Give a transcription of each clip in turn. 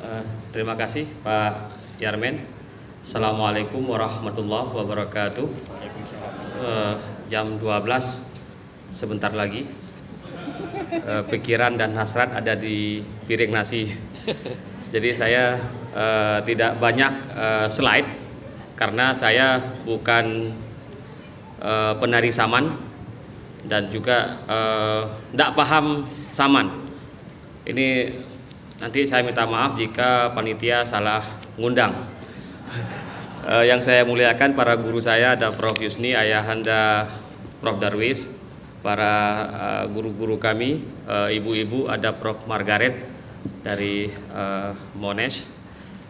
Eh, terima kasih Pak Yarmen. Assalamualaikum warahmatullahi wabarakatuh. Eh, jam 12 sebentar lagi. Eh, pikiran dan hasrat ada di piring nasi. Jadi saya tidak banyak slide karena saya bukan penari saman dan juga tidak paham saman. Ini Nanti saya minta maaf jika panitia salah ngundang. Uh, yang saya muliakan para guru saya ada Prof Yusni, ayahanda Prof Darwis, para eh, guru-guru uh, kami, eh, ibu-ibu uh, ada Prof Margaret dari uh, Monash.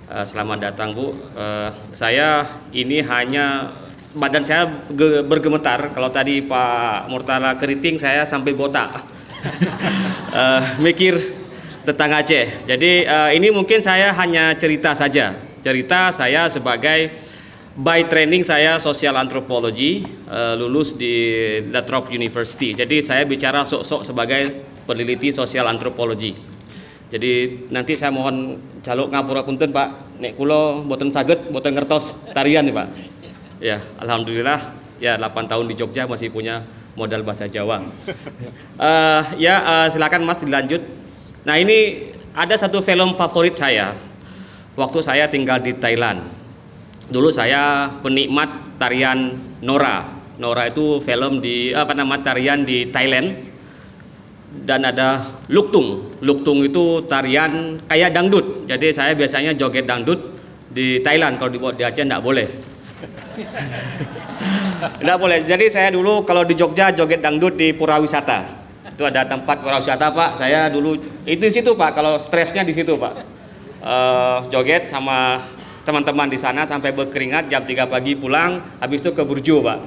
Uh, selamat datang Bu. Uh, saya ini hanya badan saya bergemetar kalau tadi Pak Murtala keriting saya sampai botak. uh, mikir tentang Aceh. Jadi uh, ini mungkin saya hanya cerita saja, cerita saya sebagai by training saya sosial antropologi uh, eh, lulus di Latrobe University. Jadi saya bicara sok-sok sebagai peneliti sosial antropologi. Jadi nanti saya mohon jaluk ngapura punten Pak, nek kulo boten saget, boten ngertos tarian nih Pak. Ya, alhamdulillah ya 8 tahun di Jogja masih punya modal bahasa Jawa. Uh, ya uh, silakan Mas dilanjut Nah ini ada satu film favorit saya waktu saya tinggal di Thailand. Dulu saya penikmat tarian Nora. Nora itu film di apa nama tarian di Thailand dan ada luktung. Luktung itu tarian kayak dangdut. Jadi saya biasanya joget dangdut di Thailand kalau dibuat di Aceh tidak boleh. Tidak boleh. Jadi saya dulu kalau di Jogja joget dangdut di Pura Wisata itu ada tempat wisata pak saya dulu itu di situ pak kalau stresnya di situ pak uh, joget sama teman-teman di sana sampai berkeringat jam 3 pagi pulang habis itu ke Burjo pak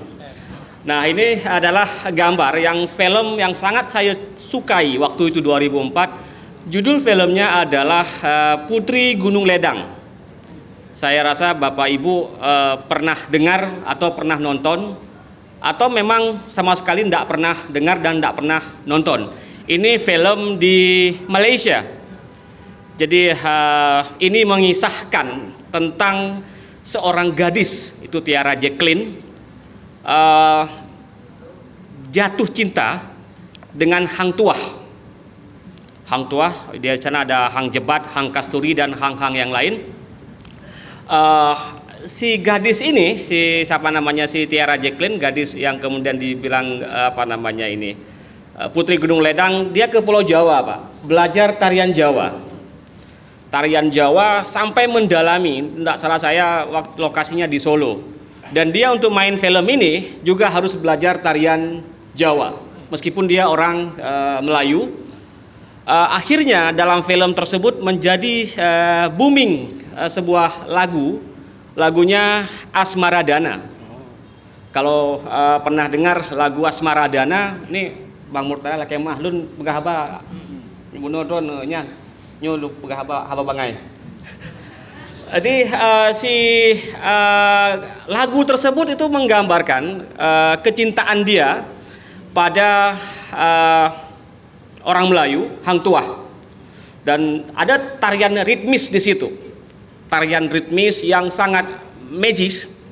nah ini adalah gambar yang film yang sangat saya sukai waktu itu 2004 judul filmnya adalah uh, Putri Gunung Ledang saya rasa Bapak Ibu uh, pernah dengar atau pernah nonton atau memang sama sekali tidak pernah dengar dan tidak pernah nonton. Ini film di Malaysia. Jadi uh, ini mengisahkan tentang seorang gadis itu Tiara Jacqueline uh, jatuh cinta dengan hang tuah. Hang tuah di sana ada hang jebat, hang kasturi dan hang-hang yang lain. Uh, si gadis ini si siapa namanya si Tiara Jacqueline gadis yang kemudian dibilang eh, apa namanya ini eh, Putri Gunung Ledang dia ke Pulau Jawa pak belajar tarian Jawa tarian Jawa sampai mendalami tidak salah saya waktu lokasinya di Solo dan dia untuk main film ini juga harus belajar tarian Jawa meskipun dia orang e, Melayu e, akhirnya dalam film tersebut menjadi e, booming e, sebuah lagu lagunya Asmara Dana. Kalau uh, pernah dengar lagu Asmara Dana, ini Bang Murtala laki mahlun pegah apa? Ibu Nodon eh, nyan nyuluk pegah apa bangai. Jadi uh, si uh, lagu tersebut itu menggambarkan uh, kecintaan dia pada uh, orang Melayu, Hang Tuah. Dan ada tarian ritmis di situ tarian ritmis yang sangat magis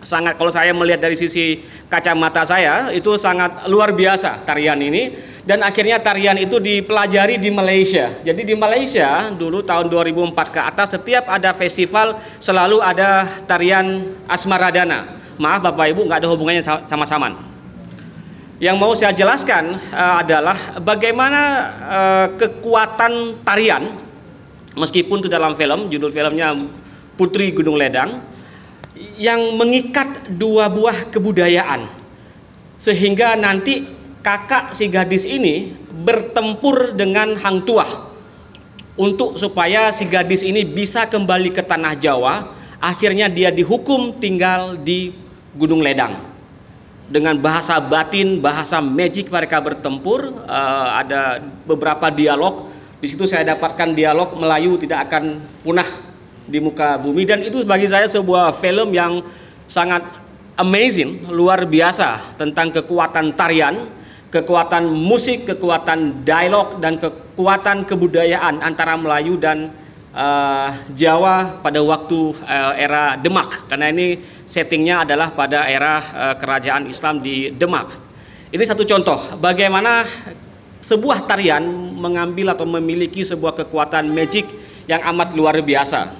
sangat kalau saya melihat dari sisi kacamata saya itu sangat luar biasa tarian ini dan akhirnya tarian itu dipelajari di Malaysia. Jadi di Malaysia dulu tahun 2004 ke atas setiap ada festival selalu ada tarian Asmaradana. Maaf Bapak Ibu nggak ada hubungannya sama sama Yang mau saya jelaskan uh, adalah bagaimana uh, kekuatan tarian meskipun itu dalam film judul filmnya Putri Gunung Ledang yang mengikat dua buah kebudayaan sehingga nanti kakak si gadis ini bertempur dengan hang tuah untuk supaya si gadis ini bisa kembali ke tanah Jawa akhirnya dia dihukum tinggal di Gunung Ledang dengan bahasa batin bahasa magic mereka bertempur uh, ada beberapa dialog di situ saya dapatkan dialog Melayu tidak akan punah di muka bumi dan itu bagi saya sebuah film yang sangat amazing, luar biasa tentang kekuatan tarian, kekuatan musik, kekuatan dialog dan kekuatan kebudayaan antara Melayu dan uh, Jawa pada waktu uh, era Demak karena ini settingnya adalah pada era uh, kerajaan Islam di Demak. Ini satu contoh bagaimana sebuah tarian mengambil atau memiliki sebuah kekuatan magic yang amat luar biasa.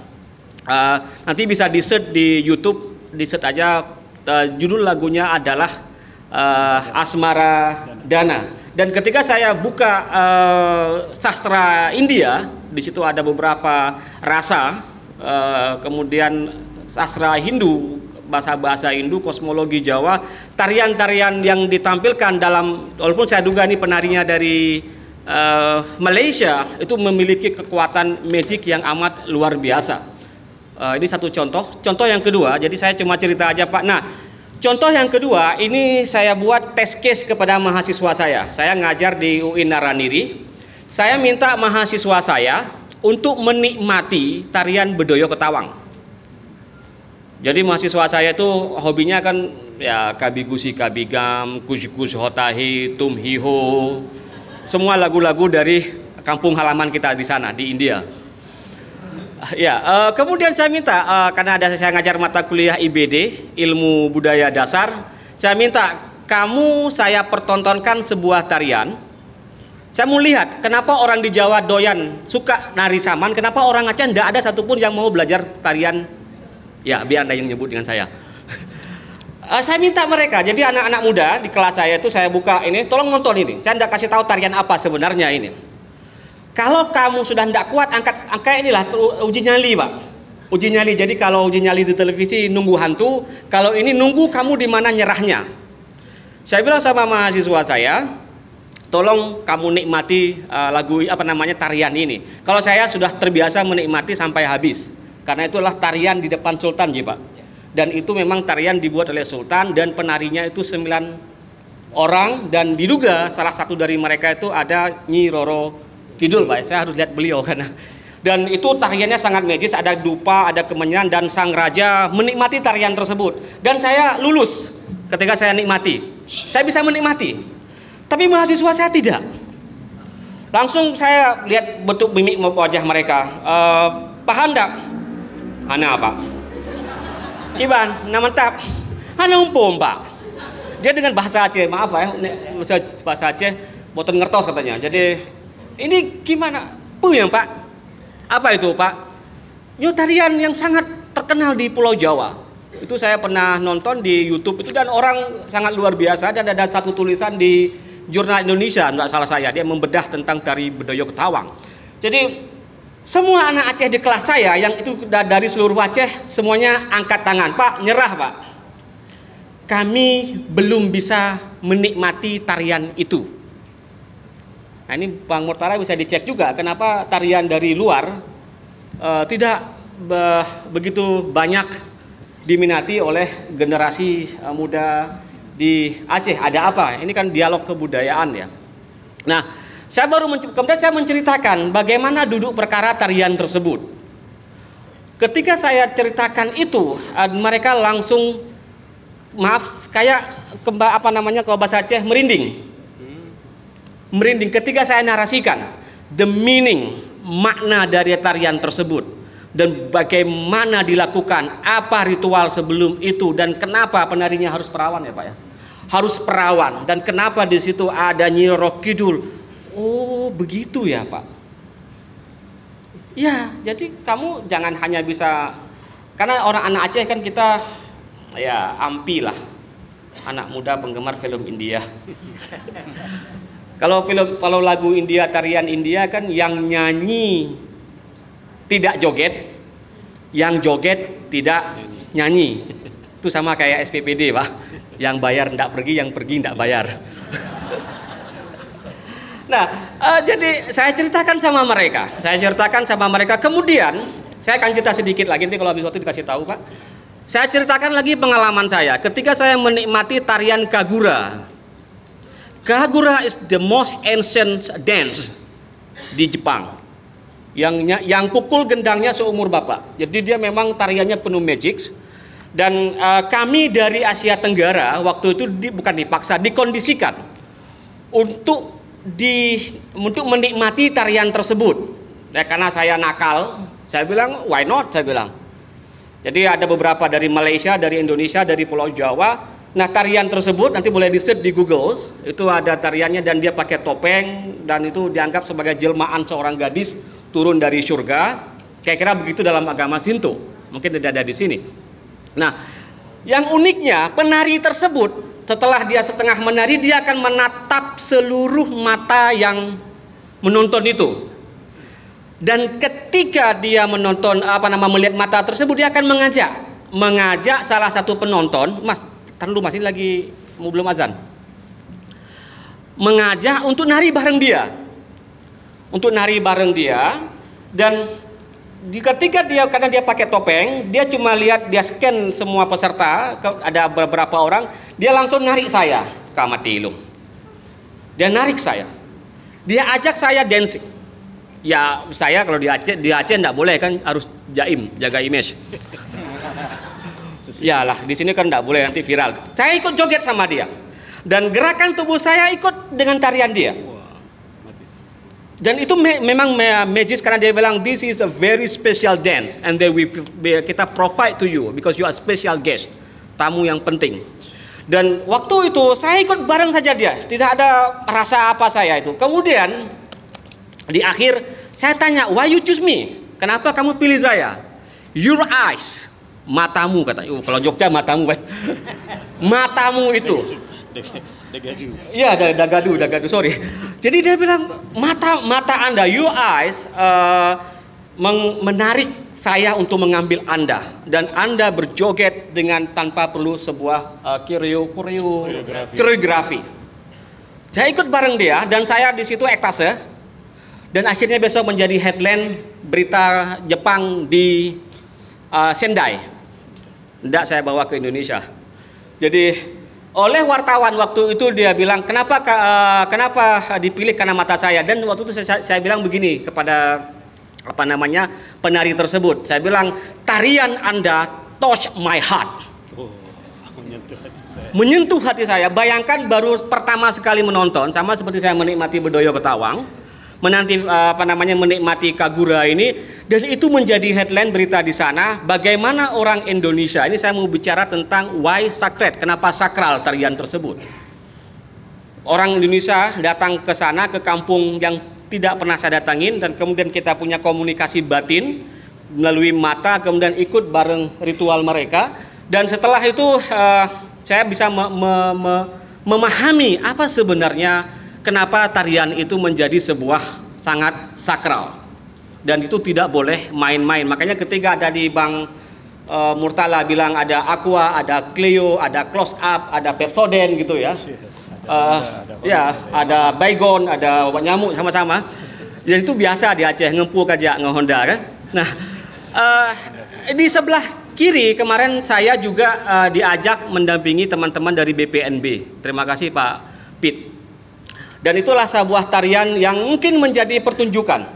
Uh, nanti bisa di search di YouTube, di search aja uh, judul lagunya adalah uh, Asmara Dana. Dan ketika saya buka uh, sastra India, di situ ada beberapa rasa, uh, kemudian sastra Hindu bahasa-bahasa Hindu, kosmologi Jawa, tarian-tarian yang ditampilkan dalam walaupun saya duga ini penarinya dari uh, Malaysia itu memiliki kekuatan magic yang amat luar biasa. Uh, ini satu contoh. Contoh yang kedua, jadi saya cuma cerita aja Pak. Nah, contoh yang kedua ini saya buat test case kepada mahasiswa saya. Saya ngajar di UIN Naraniri. Saya minta mahasiswa saya untuk menikmati tarian Bedoyo Ketawang. Jadi mahasiswa saya itu hobinya kan ya kabigusi kabigam, kujikus hotahi, tumhiho, semua lagu-lagu dari kampung halaman kita di sana di India. Ya, uh, kemudian saya minta uh, karena ada saya ngajar mata kuliah IBD, ilmu budaya dasar, saya minta kamu saya pertontonkan sebuah tarian. Saya mau lihat kenapa orang di Jawa doyan suka nari saman, kenapa orang Aceh tidak ada satupun yang mau belajar tarian Ya, biar anda yang nyebut dengan saya. uh, saya minta mereka, jadi anak-anak muda di kelas saya itu saya buka ini, tolong nonton ini. Saya tidak kasih tahu tarian apa sebenarnya ini. Kalau kamu sudah tidak kuat, angkat angka inilah uji nyali, Pak. Uji nyali. Jadi kalau uji nyali di televisi nunggu hantu, kalau ini nunggu kamu di mana nyerahnya. Saya bilang sama mahasiswa saya, tolong kamu nikmati uh, lagu apa namanya tarian ini. Kalau saya sudah terbiasa menikmati sampai habis. Karena itulah tarian di depan sultan, ya Pak. Dan itu memang tarian dibuat oleh sultan dan penarinya itu sembilan orang dan diduga salah satu dari mereka itu ada Nyi Roro Kidul Pak. Saya harus lihat beliau karena dan itu tariannya sangat magis, ada dupa, ada kemenyan dan sang raja menikmati tarian tersebut. Dan saya lulus ketika saya nikmati. Saya bisa menikmati. Tapi mahasiswa saya tidak. Langsung saya lihat bentuk mimik wajah mereka. Uh, eh, paham enggak? Anak apa? Iban, namanya tap. Anong pompa. Dia dengan bahasa Aceh, maaf ya, bahasa Aceh, boten ngertos katanya. Jadi ini gimana? Pu yang Pak? Apa itu Pak? Yo tarian yang sangat terkenal di Pulau Jawa. Itu saya pernah nonton di YouTube itu dan orang sangat luar biasa dan ada satu tulisan di Jurnal Indonesia, enggak salah saya, dia membedah tentang dari Bedoyo Ketawang. Jadi semua anak Aceh di kelas saya yang itu dari seluruh Aceh semuanya angkat tangan, Pak, nyerah, Pak. Kami belum bisa menikmati tarian itu. Nah, ini Bang Murtara bisa dicek juga kenapa tarian dari luar uh, tidak be begitu banyak diminati oleh generasi uh, muda di Aceh. Ada apa? Ini kan dialog kebudayaan ya. Nah, saya baru kemudian saya menceritakan bagaimana duduk perkara tarian tersebut. Ketika saya ceritakan itu, mereka langsung maaf kayak kemba apa namanya kalau bahasa Aceh merinding. Merinding ketika saya narasikan the meaning, makna dari tarian tersebut dan bagaimana dilakukan, apa ritual sebelum itu dan kenapa penarinya harus perawan ya Pak ya. Harus perawan dan kenapa di situ ada Nyi Kidul, oh begitu ya pak ya jadi kamu jangan hanya bisa karena orang anak Aceh kan kita ya ampi lah anak muda penggemar film India kalau film kalau lagu India tarian India kan yang nyanyi tidak joget yang joget tidak nyanyi itu sama kayak SPPD pak yang bayar tidak pergi yang pergi tidak bayar Nah, uh, jadi saya ceritakan sama mereka. Saya ceritakan sama mereka. Kemudian saya akan cerita sedikit lagi nanti kalau habis waktu dikasih tahu, Pak. Saya ceritakan lagi pengalaman saya ketika saya menikmati tarian kagura. Kagura is the most ancient dance di Jepang. Yang yang pukul gendangnya seumur bapak. Jadi dia memang tariannya penuh magic dan uh, kami dari Asia Tenggara waktu itu di, bukan dipaksa dikondisikan untuk di untuk menikmati tarian tersebut. Ya, karena saya nakal, saya bilang why not? Saya bilang. Jadi ada beberapa dari Malaysia, dari Indonesia, dari Pulau Jawa. Nah tarian tersebut nanti boleh di di Google. Itu ada tariannya dan dia pakai topeng dan itu dianggap sebagai jelmaan seorang gadis turun dari surga. Kira-kira begitu dalam agama Sinto. Mungkin tidak ada di sini. Nah yang uniknya, penari tersebut setelah dia setengah menari, dia akan menatap seluruh mata yang menonton itu. Dan ketika dia menonton apa nama melihat mata tersebut, dia akan mengajak, mengajak salah satu penonton, Mas, terlalu kan masih lagi mau belum azan. Mengajak untuk nari bareng dia. Untuk nari bareng dia dan di ketika dia karena dia pakai topeng, dia cuma lihat dia scan semua peserta, ada beberapa orang, dia langsung narik saya ke Amatilum. Dia narik saya. Dia ajak saya dancing. Ya saya kalau di Aceh di Aceh tidak boleh kan harus jaim jaga image. ya lah di sini kan tidak boleh nanti viral. Saya ikut joget sama dia dan gerakan tubuh saya ikut dengan tarian dia dan itu me memang me magis karena dia bilang this is a very special dance and then we kita provide to you because you are special guest tamu yang penting dan waktu itu saya ikut bareng saja dia tidak ada rasa apa saya itu kemudian di akhir saya tanya why you choose me kenapa kamu pilih saya your eyes matamu kata oh, kalau Jogja matamu kan. matamu itu Dagadu. Iya, ada Dagadu, Dagadu, sorry. Jadi dia bilang mata mata Anda, your eyes uh, menarik saya untuk mengambil Anda dan Anda berjoget dengan tanpa perlu sebuah uh, eh, kiryu koreografi. koreografi. Saya ikut bareng dia dan saya di situ ektase dan akhirnya besok menjadi headline berita Jepang di uh, Sendai. Tidak saya bawa ke Indonesia. Jadi oleh wartawan waktu itu dia bilang kenapa uh, kenapa dipilih karena mata saya dan waktu itu saya, saya bilang begini kepada apa namanya penari tersebut saya bilang tarian anda touch my heart oh, menyentuh hati saya bayangkan baru pertama sekali menonton sama seperti saya menikmati bedoyo ketawang menanti eh, apa namanya menikmati kagura ini dan itu menjadi headline berita di sana, bagaimana orang Indonesia, ini saya mau bicara tentang why sacred, kenapa sakral tarian tersebut. Orang Indonesia datang ke sana, ke kampung yang tidak pernah saya datangin, dan kemudian kita punya komunikasi batin, melalui mata, kemudian ikut bareng ritual mereka. Dan setelah itu uh, saya bisa me me me memahami apa sebenarnya kenapa tarian itu menjadi sebuah sangat sakral dan itu tidak boleh main-main. Makanya ketika ada di Bang e, Murtala bilang ada Aqua, ada Cleo, ada Close Up, ada Pepsodent gitu ya. Uh, ya, ada Baygon, ada obat nyamuk sama-sama. Dan itu biasa di Aceh ngempu aja ngehonda kan. Nah, uh, di sebelah kiri kemarin saya juga uh, diajak mendampingi teman-teman dari BPNB. Terima kasih Pak Pit. Dan itulah sebuah tarian yang mungkin menjadi pertunjukan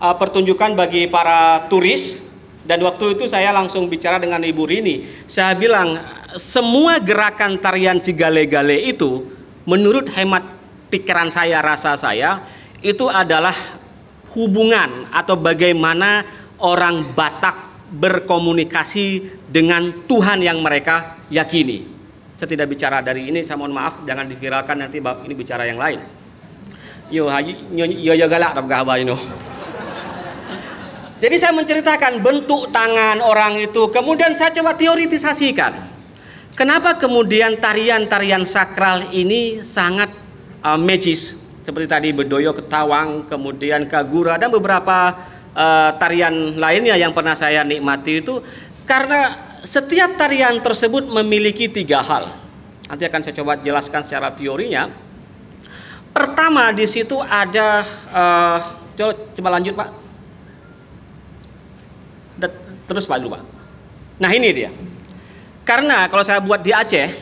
uh, pertunjukan bagi para turis dan waktu itu saya langsung bicara dengan Ibu Rini. Saya bilang semua gerakan tarian cigale-gale itu menurut hemat pikiran saya, rasa saya itu adalah hubungan atau bagaimana orang Batak berkomunikasi dengan Tuhan yang mereka yakini. Saya tidak bicara dari ini, saya mohon maaf jangan diviralkan nanti ini bicara yang lain. Yo haji yo yo galak tab You know. Jadi saya menceritakan bentuk tangan orang itu, kemudian saya coba teoritisasikan. Kenapa kemudian tarian-tarian sakral ini sangat uh, magis seperti tadi Bedoyo Ketawang, kemudian Kagura dan beberapa uh, tarian lainnya yang pernah saya nikmati itu karena setiap tarian tersebut memiliki tiga hal. Nanti akan saya coba jelaskan secara teorinya. Pertama di situ ada uh, eh, coba, coba lanjut Pak Terus Pak Lupa. Nah ini dia. Karena kalau saya buat di Aceh,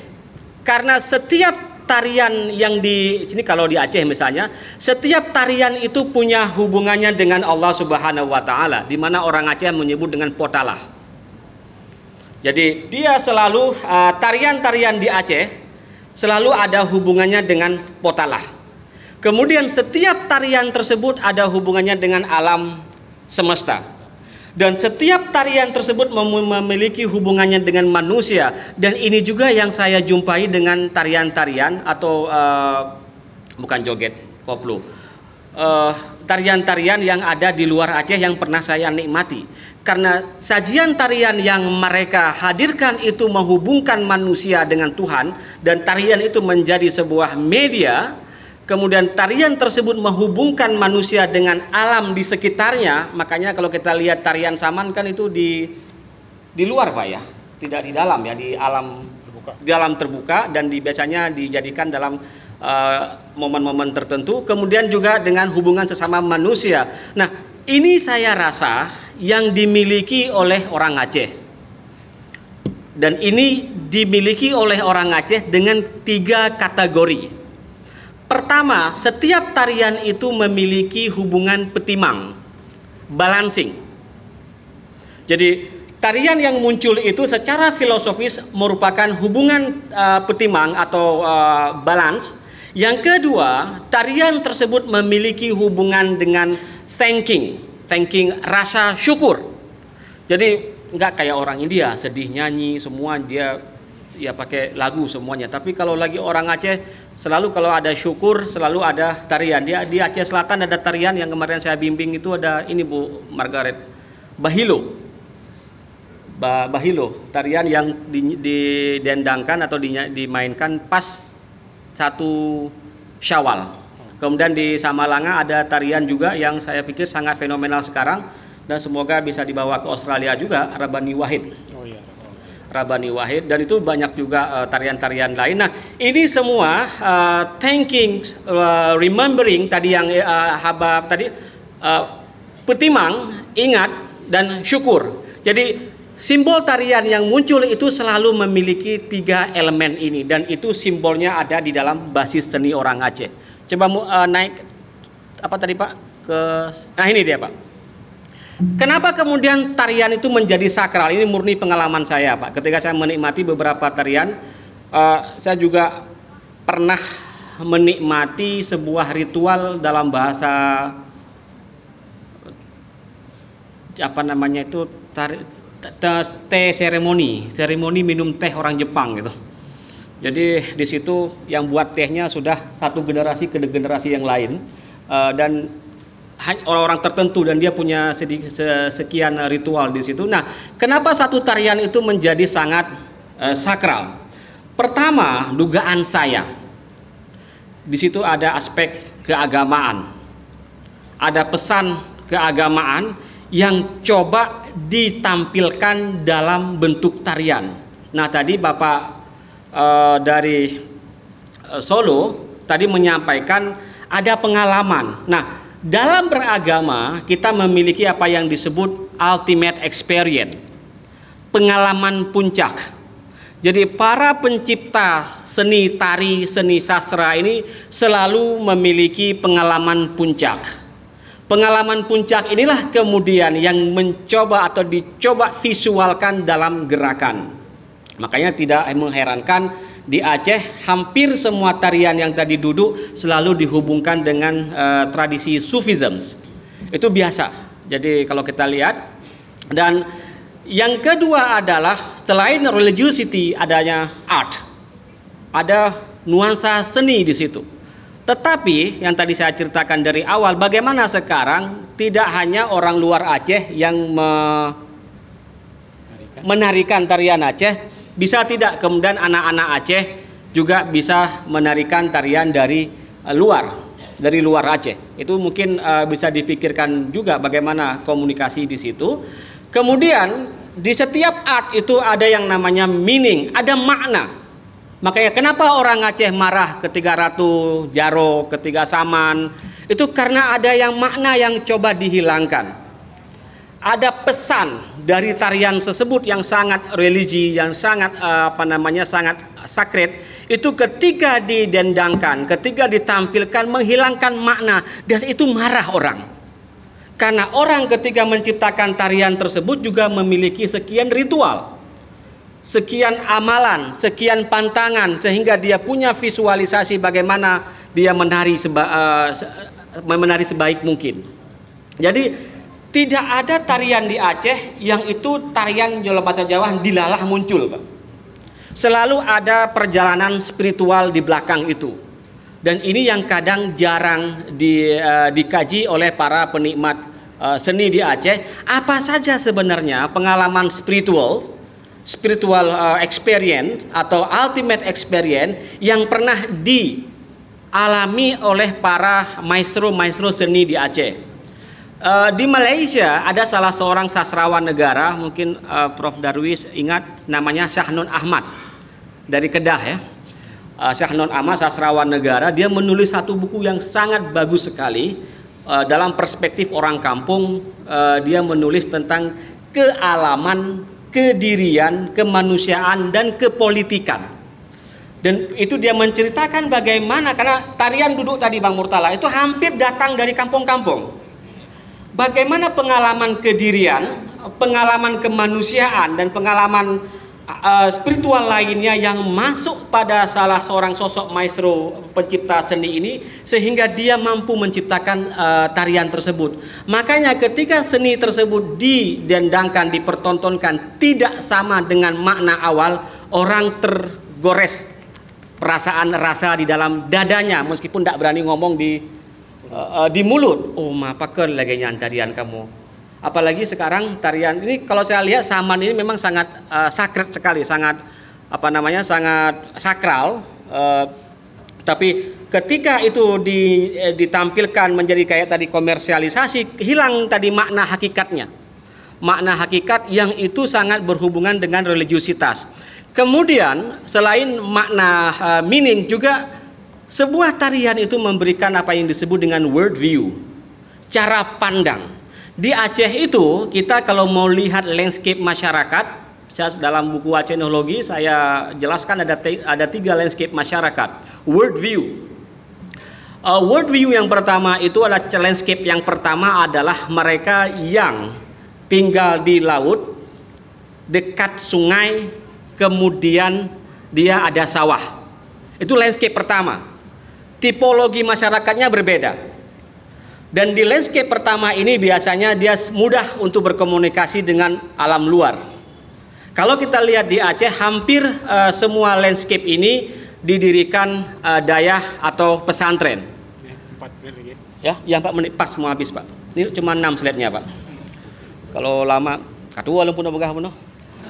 karena setiap tarian yang di sini kalau di Aceh misalnya, setiap tarian itu punya hubungannya dengan Allah Subhanahu wa taala, di mana orang Aceh menyebut dengan potalah. Jadi dia selalu uh, tarian -tarian di Aceh selalu ada hubungannya dengan potalah. Kemudian setiap tarian tersebut ada hubungannya dengan alam semesta dan setiap tarian tersebut memiliki hubungannya dengan manusia dan ini juga yang saya jumpai dengan tarian-tarian atau uh, bukan joget koplo tarian eh, tarian-tarian yang ada di luar Aceh yang pernah saya nikmati karena sajian tarian yang mereka hadirkan itu menghubungkan manusia dengan Tuhan dan tarian itu menjadi sebuah media kemudian tarian tersebut menghubungkan manusia dengan alam di sekitarnya makanya kalau kita lihat tarian saman kan itu di di luar pak ya tidak di dalam ya di alam terbuka. di alam terbuka dan di, biasanya dijadikan dalam eh, momen-momen uh, momen -momen tertentu kemudian juga dengan hubungan sesama manusia nah ini saya rasa yang dimiliki oleh orang Aceh dan ini dimiliki oleh orang Aceh dengan tiga kategori Pertama, setiap tarian itu memiliki hubungan petimang, balancing. Jadi, tarian yang muncul itu secara filosofis merupakan hubungan uh, petimang atau uh, balance. Yang kedua, tarian tersebut memiliki hubungan dengan thanking, thanking rasa syukur. Jadi, nggak kayak orang India, sedih nyanyi, semua dia ya pakai lagu semuanya. Tapi kalau lagi orang Aceh selalu kalau ada syukur selalu ada tarian. Dia di Aceh Selatan ada tarian yang kemarin saya bimbing itu ada ini Bu Margaret Bahilo. Ba bahilo, tarian yang didendangkan atau dimainkan pas satu Syawal. Kemudian di Samalanga ada tarian juga yang saya pikir sangat fenomenal sekarang dan semoga bisa dibawa ke Australia juga Rabani Wahid. Oh iya. Rabani Wahid dan itu banyak juga eh, tarian-tarian uh, lain. Nah, ini semua uh, eh, thinking uh, eh, remembering tadi yang uh, Habab tadi uh, petimang, ingat dan syukur. Jadi simbol tarian yang muncul itu selalu memiliki tiga elemen ini dan itu simbolnya ada di dalam basis seni orang Aceh. Coba uh, naik apa tadi Pak ke nah ini dia Pak. Kenapa kemudian tarian itu menjadi sakral? Ini murni pengalaman saya, Pak. Ketika saya menikmati beberapa tarian, uh, saya juga pernah menikmati sebuah ritual dalam bahasa apa namanya itu tari, teh seremoni, seremoni minum teh orang Jepang gitu. Jadi di situ yang buat tehnya sudah satu generasi ke generasi yang lain uh, dan orang-orang tertentu dan dia punya sekian ritual di situ. Nah, kenapa satu tarian itu menjadi sangat eh, sakral? Pertama, dugaan saya. Di situ ada aspek keagamaan. Ada pesan keagamaan yang coba ditampilkan dalam bentuk tarian. Nah, tadi Bapak eh, dari eh, Solo tadi menyampaikan ada pengalaman. Nah, dalam beragama kita memiliki apa yang disebut ultimate experience, pengalaman puncak. Jadi para pencipta seni tari, seni sastra ini selalu memiliki pengalaman puncak. Pengalaman puncak inilah kemudian yang mencoba atau dicoba visualkan dalam gerakan. Makanya tidak mengherankan di Aceh hampir semua tarian yang tadi duduk selalu dihubungkan dengan uh, tradisi Sufism. Itu biasa. Jadi kalau kita lihat dan yang kedua adalah selain religiosity adanya art. Ada nuansa seni di situ. Tetapi yang tadi saya ceritakan dari awal bagaimana sekarang tidak hanya orang luar Aceh yang me menarikan tarian Aceh bisa tidak kemudian anak-anak Aceh juga bisa menarikan tarian dari eh, luar, dari luar Aceh. Itu mungkin uh, bisa dipikirkan juga bagaimana komunikasi di situ. Kemudian di setiap art itu ada yang namanya meaning, ada makna. Makanya kenapa orang Aceh marah ketiga Ratu Jaro, ketiga Saman? Itu karena ada yang makna yang coba dihilangkan ada pesan dari tarian tersebut yang sangat religi, yang sangat eh, apa namanya sangat sakrit itu ketika didendangkan, ketika ditampilkan menghilangkan makna dan itu marah orang. Karena orang ketika menciptakan tarian tersebut juga memiliki sekian ritual. Sekian amalan, sekian pantangan sehingga dia punya visualisasi bagaimana dia menari seba, uh, menari sebaik mungkin. Jadi tidak ada tarian di Aceh yang itu tarian dalam bahasa Jawa dilalah muncul, Pak. Selalu ada perjalanan spiritual di belakang itu. Dan ini yang kadang jarang di, uh, dikaji oleh para penikmat uh, seni di Aceh. Apa saja sebenarnya pengalaman spiritual, spiritual uh, experience atau ultimate experience yang pernah dialami oleh para maestro-maestro seni di Aceh Uh, di Malaysia ada salah seorang sastrawan negara, mungkin uh, Prof. Darwis ingat namanya Syahnun Ahmad dari Kedah ya. Uh, eh, Syahnun Ahmad sastrawan negara, dia menulis satu buku yang sangat bagus sekali uh, dalam perspektif orang kampung. Uh, dia menulis tentang kealaman, kedirian, kemanusiaan dan kepolitikan. Dan itu dia menceritakan bagaimana karena tarian duduk tadi Bang Murtala itu hampir datang dari kampung-kampung bagaimana pengalaman kedirian, pengalaman kemanusiaan dan pengalaman uh, spiritual lainnya yang masuk pada salah seorang sosok maestro pencipta seni ini sehingga dia mampu menciptakan uh, tarian tersebut. Makanya ketika seni tersebut didendangkan, dipertontonkan tidak sama dengan makna awal, orang tergores perasaan rasa di dalam dadanya meskipun tidak berani ngomong di uh, uh, di mulut. Oh, mapakan lagi tarian kamu. Apalagi sekarang tarian ini kalau saya lihat saman ini memang sangat uh, eh, sakrat sekali, sangat apa namanya sangat sakral. Uh, tapi ketika itu di, eh, ditampilkan menjadi kayak tadi komersialisasi, hilang tadi makna hakikatnya. Makna hakikat yang itu sangat berhubungan dengan religiositas. Kemudian selain makna uh, meaning juga sebuah tarian itu memberikan apa yang disebut dengan world view, cara pandang. Di Aceh itu kita kalau mau lihat landscape masyarakat, saya dalam buku Acehnologi saya jelaskan ada ada tiga landscape masyarakat, world view. Uh, world view yang pertama itu adalah landscape yang pertama adalah mereka yang tinggal di laut, dekat sungai, kemudian dia ada sawah. Itu landscape pertama tipologi masyarakatnya berbeda. Dan di landscape pertama ini biasanya dia mudah untuk berkomunikasi dengan alam luar. Kalau kita lihat di Aceh hampir uh, semua landscape ini didirikan uh, dayah atau pesantren. Ya, yang Pak menit pas semua habis Pak. Ini cuma 6 slide-nya Pak. Kalau lama, katua lumpuh begah bunuh.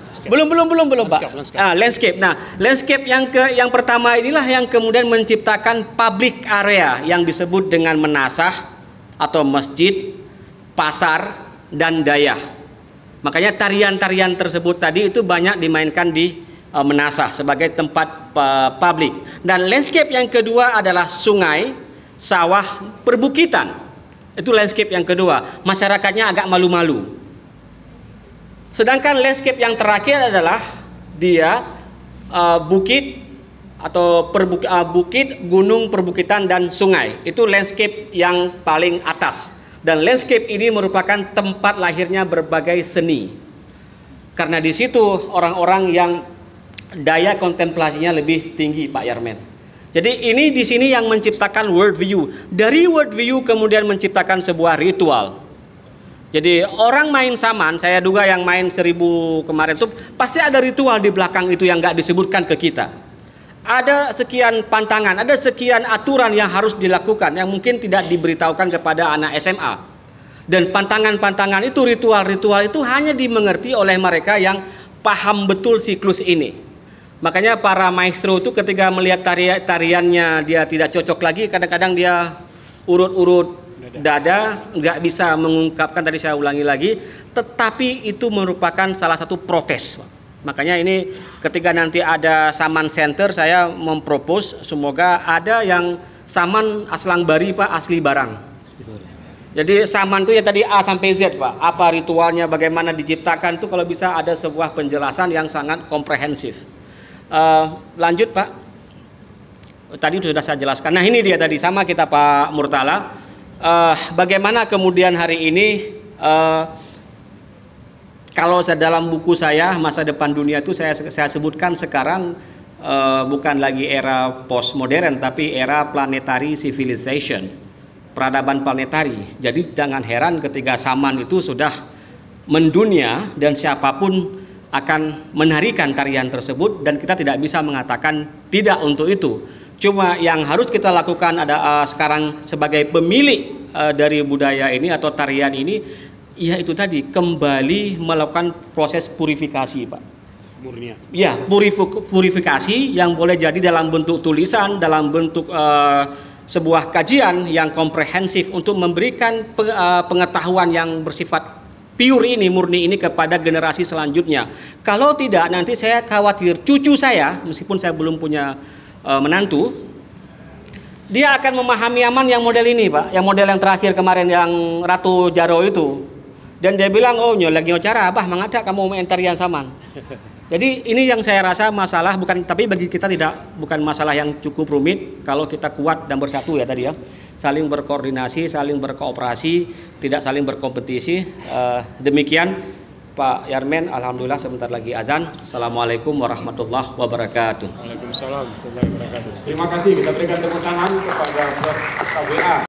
Landscape. Belum belum belum belum landscape, Pak. Landscape. Ah, landscape. Nah, landscape yang ke yang pertama inilah yang kemudian menciptakan public area yang disebut dengan menasah atau masjid, pasar dan dayah. Makanya tarian-tarian tersebut tadi itu banyak dimainkan di uh, menasah sebagai tempat uh, eh, publik. Dan landscape yang kedua adalah sungai, sawah, perbukitan. Itu landscape yang kedua. Masyarakatnya agak malu-malu Sedangkan landscape yang terakhir adalah dia uh, bukit atau perbuk, uh, eh, bukit, gunung, perbukitan dan sungai. Itu landscape yang paling atas. Dan landscape ini merupakan tempat lahirnya berbagai seni. Karena di situ orang-orang yang daya kontemplasinya lebih tinggi, Pak Yarmen. Jadi ini di sini yang menciptakan world view. Dari world view kemudian menciptakan sebuah ritual. Jadi orang main saman, saya duga yang main seribu kemarin itu pasti ada ritual di belakang itu yang nggak disebutkan ke kita. Ada sekian pantangan, ada sekian aturan yang harus dilakukan yang mungkin tidak diberitahukan kepada anak SMA. Dan pantangan-pantangan itu, ritual-ritual itu hanya dimengerti oleh mereka yang paham betul siklus ini. Makanya para maestro itu ketika melihat tari tariannya dia tidak cocok lagi, kadang-kadang dia urut-urut dada nggak bisa mengungkapkan tadi saya ulangi lagi tetapi itu merupakan salah satu protes makanya ini ketika nanti ada saman center saya mempropos semoga ada yang saman aslang bari pak asli barang jadi saman itu ya tadi A sampai Z pak apa ritualnya bagaimana diciptakan itu kalau bisa ada sebuah penjelasan yang sangat komprehensif uh, lanjut pak tadi sudah saya jelaskan nah ini dia tadi sama kita pak Murtala uh, bagaimana kemudian hari ini uh, kalau dalam buku saya masa depan dunia itu saya saya sebutkan sekarang uh, bukan lagi era postmodern tapi era planetary civilization peradaban planetari. Jadi jangan heran ketika zaman itu sudah mendunia dan siapapun akan menarikan tarian tersebut dan kita tidak bisa mengatakan tidak untuk itu Cuma yang harus kita lakukan ada uh, sekarang sebagai pemilik uh, dari budaya ini atau tarian ini, ya itu tadi kembali melakukan proses purifikasi, Pak. Murnia. Ya, purif purifikasi yang boleh jadi dalam bentuk tulisan, dalam bentuk uh, sebuah kajian yang komprehensif untuk memberikan pe uh, pengetahuan yang bersifat pure ini murni ini kepada generasi selanjutnya. Kalau tidak nanti saya khawatir cucu saya meskipun saya belum punya e, menantu, dia akan memahami aman yang model ini, Pak, yang model yang terakhir kemarin yang Ratu Jaro itu. Dan dia bilang, oh nyolak lagi cara abah mengada kamu yang saman. Jadi ini yang saya rasa masalah bukan, tapi bagi kita tidak bukan masalah yang cukup rumit kalau kita kuat dan bersatu ya tadi ya, saling berkoordinasi, saling berkooperasi, tidak saling berkompetisi. E, demikian Pak Yarmen, alhamdulillah sebentar lagi azan. Assalamualaikum warahmatullahi wabarakatuh. Waalaikumsalam warahmatullahi wabarakatuh. Terima kasih kita berikan tepuk tangan kepada KBA.